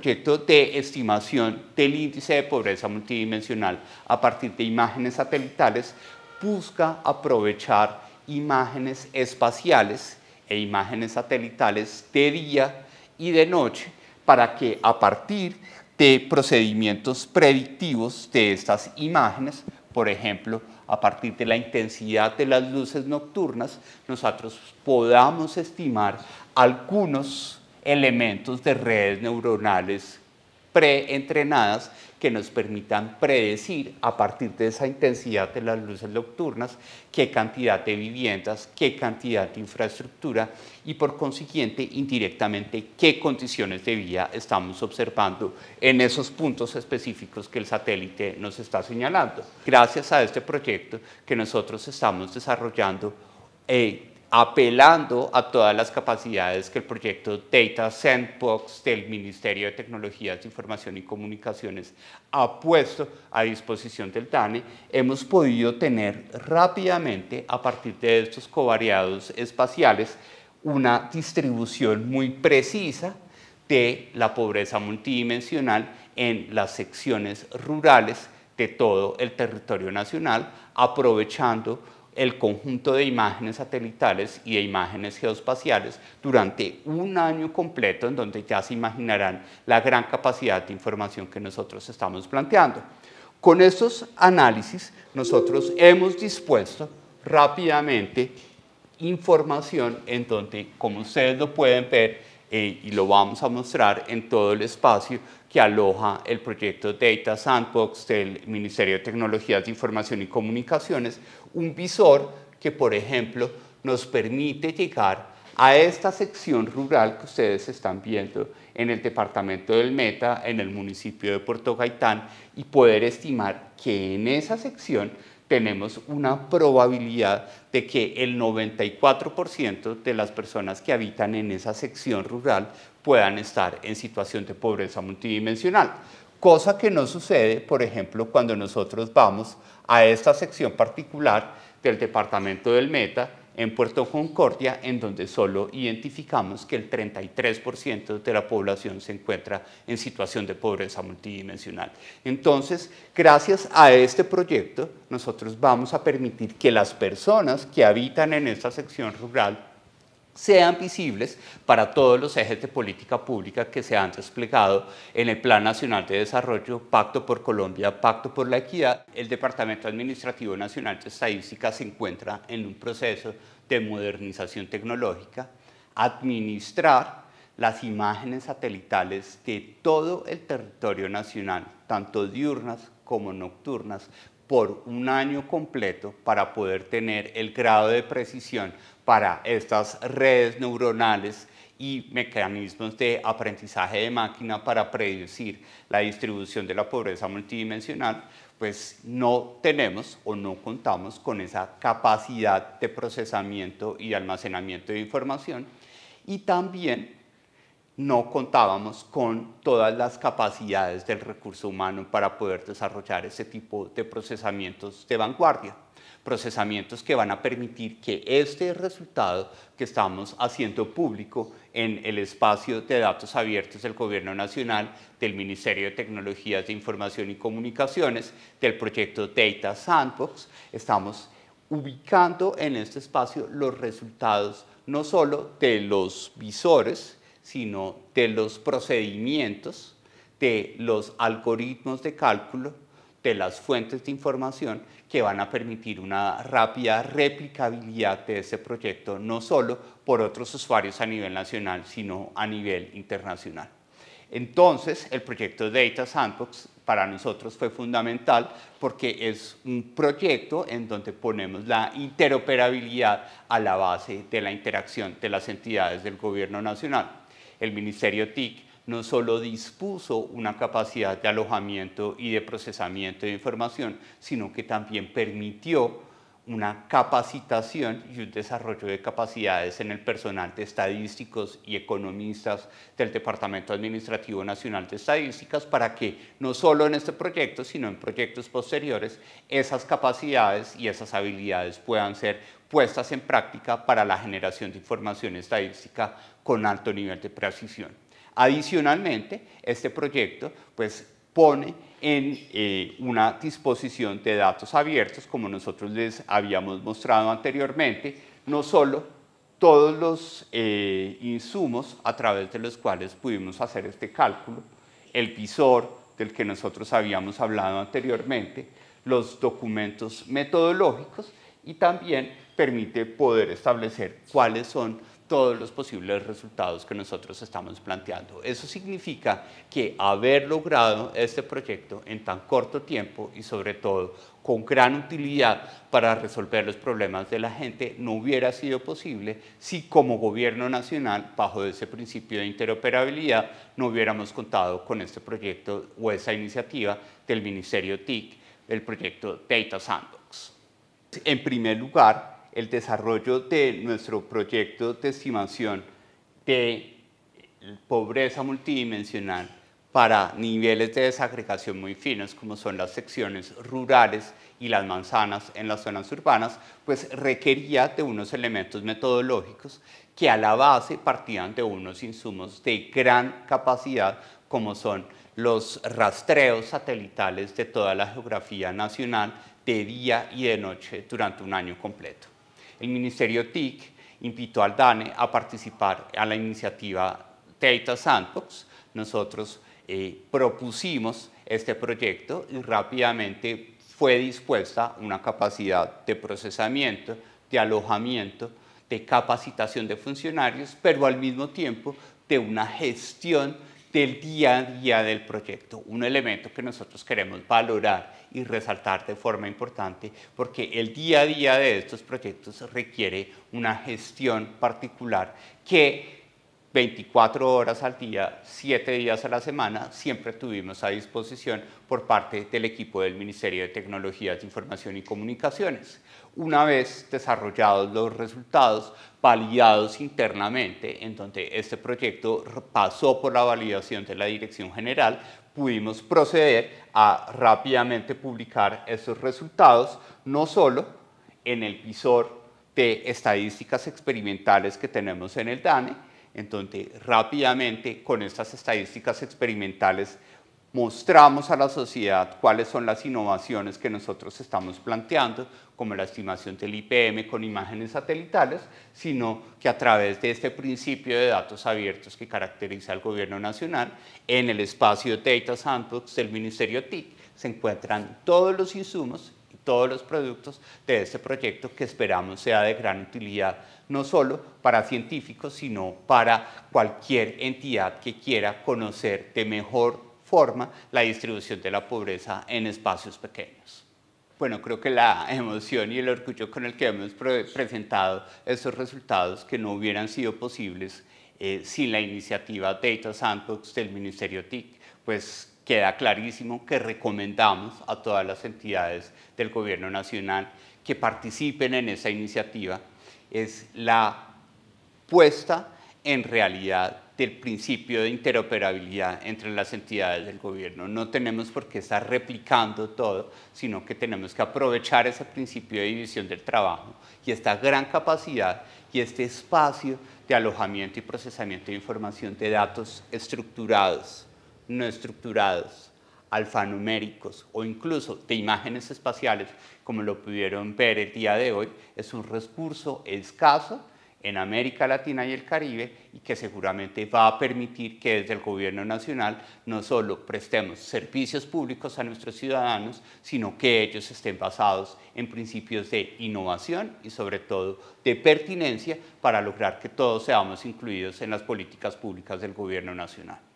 proyecto de estimación del índice de pobreza multidimensional a partir de imágenes satelitales busca aprovechar imágenes espaciales e imágenes satelitales de día y de noche para que a partir de procedimientos predictivos de estas imágenes, por ejemplo, a partir de la intensidad de las luces nocturnas, nosotros podamos estimar algunos elementos de redes neuronales preentrenadas que nos permitan predecir a partir de esa intensidad de las luces nocturnas qué cantidad de viviendas, qué cantidad de infraestructura y por consiguiente indirectamente qué condiciones de vida estamos observando en esos puntos específicos que el satélite nos está señalando. Gracias a este proyecto que nosotros estamos desarrollando, eh, apelando a todas las capacidades que el proyecto Data Sandbox del Ministerio de Tecnologías, Información y Comunicaciones ha puesto a disposición del DANE, hemos podido tener rápidamente, a partir de estos covariados espaciales, una distribución muy precisa de la pobreza multidimensional en las secciones rurales de todo el territorio nacional, aprovechando el conjunto de imágenes satelitales y de imágenes geoespaciales durante un año completo en donde ya se imaginarán la gran capacidad de información que nosotros estamos planteando. Con estos análisis nosotros hemos dispuesto rápidamente información en donde, como ustedes lo pueden ver, eh, y lo vamos a mostrar en todo el espacio que aloja el proyecto Data Sandbox del Ministerio de Tecnologías de Información y Comunicaciones, un visor que, por ejemplo, nos permite llegar a esta sección rural que ustedes están viendo en el departamento del Meta, en el municipio de Puerto Gaitán, y poder estimar que en esa sección tenemos una probabilidad de que el 94% de las personas que habitan en esa sección rural puedan estar en situación de pobreza multidimensional. Cosa que no sucede, por ejemplo, cuando nosotros vamos a esta sección particular del departamento del Meta, en Puerto Concordia, en donde solo identificamos que el 33% de la población se encuentra en situación de pobreza multidimensional. Entonces, gracias a este proyecto, nosotros vamos a permitir que las personas que habitan en esta sección rural sean visibles para todos los ejes de política pública que se han desplegado en el Plan Nacional de Desarrollo, Pacto por Colombia, Pacto por la Equidad. El Departamento Administrativo Nacional de Estadística se encuentra en un proceso de modernización tecnológica, administrar las imágenes satelitales de todo el territorio nacional, tanto diurnas como nocturnas, por un año completo para poder tener el grado de precisión para estas redes neuronales y mecanismos de aprendizaje de máquina para predecir la distribución de la pobreza multidimensional, pues no tenemos o no contamos con esa capacidad de procesamiento y almacenamiento de información. Y también no contábamos con todas las capacidades del recurso humano para poder desarrollar ese tipo de procesamientos de vanguardia. Procesamientos que van a permitir que este resultado que estamos haciendo público en el espacio de datos abiertos del Gobierno Nacional, del Ministerio de Tecnologías de Información y Comunicaciones, del proyecto Data Sandbox, estamos ubicando en este espacio los resultados no solo de los visores, sino de los procedimientos, de los algoritmos de cálculo, de las fuentes de información que van a permitir una rápida replicabilidad de ese proyecto, no solo por otros usuarios a nivel nacional, sino a nivel internacional. Entonces, el proyecto Data Sandbox para nosotros fue fundamental porque es un proyecto en donde ponemos la interoperabilidad a la base de la interacción de las entidades del gobierno nacional el Ministerio TIC no solo dispuso una capacidad de alojamiento y de procesamiento de información, sino que también permitió una capacitación y un desarrollo de capacidades en el personal de estadísticos y economistas del Departamento Administrativo Nacional de Estadísticas para que no solo en este proyecto, sino en proyectos posteriores, esas capacidades y esas habilidades puedan ser puestas en práctica para la generación de información estadística con alto nivel de precisión. Adicionalmente, este proyecto pues, pone en eh, una disposición de datos abiertos, como nosotros les habíamos mostrado anteriormente, no solo todos los eh, insumos a través de los cuales pudimos hacer este cálculo, el visor del que nosotros habíamos hablado anteriormente, los documentos metodológicos y también permite poder establecer cuáles son todos los posibles resultados que nosotros estamos planteando. Eso significa que haber logrado este proyecto en tan corto tiempo y sobre todo con gran utilidad para resolver los problemas de la gente no hubiera sido posible si como gobierno nacional, bajo ese principio de interoperabilidad, no hubiéramos contado con este proyecto o esa iniciativa del Ministerio TIC, el proyecto Data Sandbox. En primer lugar, el desarrollo de nuestro proyecto de estimación de pobreza multidimensional para niveles de desagregación muy finos, como son las secciones rurales y las manzanas en las zonas urbanas, pues requería de unos elementos metodológicos que a la base partían de unos insumos de gran capacidad, como son los rastreos satelitales de toda la geografía nacional de día y de noche durante un año completo. El Ministerio TIC invitó al DANE a participar a la iniciativa Data Sandbox. Nosotros eh, propusimos este proyecto y rápidamente fue dispuesta una capacidad de procesamiento, de alojamiento, de capacitación de funcionarios, pero al mismo tiempo de una gestión el día a día del proyecto, un elemento que nosotros queremos valorar y resaltar de forma importante, porque el día a día de estos proyectos requiere una gestión particular que 24 horas al día, 7 días a la semana, siempre tuvimos a disposición por parte del equipo del Ministerio de Tecnologías de Información y Comunicaciones. Una vez desarrollados los resultados, validados internamente, en donde este proyecto pasó por la validación de la Dirección General, pudimos proceder a rápidamente publicar esos resultados, no solo en el visor de estadísticas experimentales que tenemos en el DANE, en donde rápidamente con estas estadísticas experimentales mostramos a la sociedad cuáles son las innovaciones que nosotros estamos planteando, como la estimación del IPM con imágenes satelitales, sino que a través de este principio de datos abiertos que caracteriza al gobierno nacional, en el espacio Data Sandbox del Ministerio TIC se encuentran todos los insumos todos los productos de este proyecto que esperamos sea de gran utilidad, no solo para científicos, sino para cualquier entidad que quiera conocer de mejor forma la distribución de la pobreza en espacios pequeños. Bueno, creo que la emoción y el orgullo con el que hemos presentado estos resultados que no hubieran sido posibles eh, sin la iniciativa Data Sandbox del Ministerio TIC, pues queda clarísimo que recomendamos a todas las entidades del Gobierno Nacional que participen en esa iniciativa, es la puesta en realidad del principio de interoperabilidad entre las entidades del gobierno. No tenemos por qué estar replicando todo, sino que tenemos que aprovechar ese principio de división del trabajo y esta gran capacidad y este espacio de alojamiento y procesamiento de información de datos estructurados no estructurados, alfanuméricos o incluso de imágenes espaciales, como lo pudieron ver el día de hoy, es un recurso escaso en América Latina y el Caribe y que seguramente va a permitir que desde el gobierno nacional no solo prestemos servicios públicos a nuestros ciudadanos, sino que ellos estén basados en principios de innovación y sobre todo de pertinencia para lograr que todos seamos incluidos en las políticas públicas del gobierno nacional.